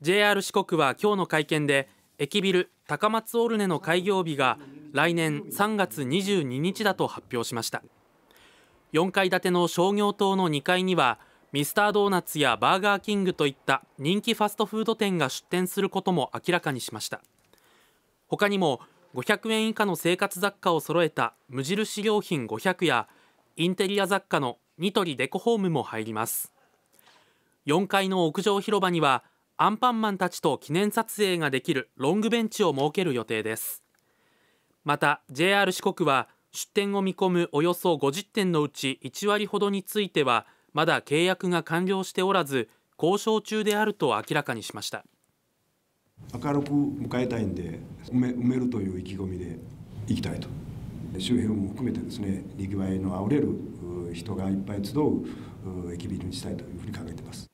JR 四国は今日の会見で駅ビル高松オルネの開業日が来年3月22日だと発表しました4階建ての商業棟の2階にはミスタードーナツやバーガーキングといった人気ファストフード店が出店することも明らかにしました他にも500円以下の生活雑貨を揃えた無印良品500やインテリア雑貨のニトリデコホームも入ります4階の屋上広場にはアンパンマンたちと記念撮影ができるロングベンチを設ける予定ですまた JR 四国は出店を見込むおよそ50店のうち1割ほどについてはまだ契約が完了しておらず交渉中であると明らかにしました明るく迎えたいんで埋め埋めるという意気込みでいきたいと周辺も含めてですねにぎわいのあふれる人がいっぱい集う駅ビルにしたいというふうに考えています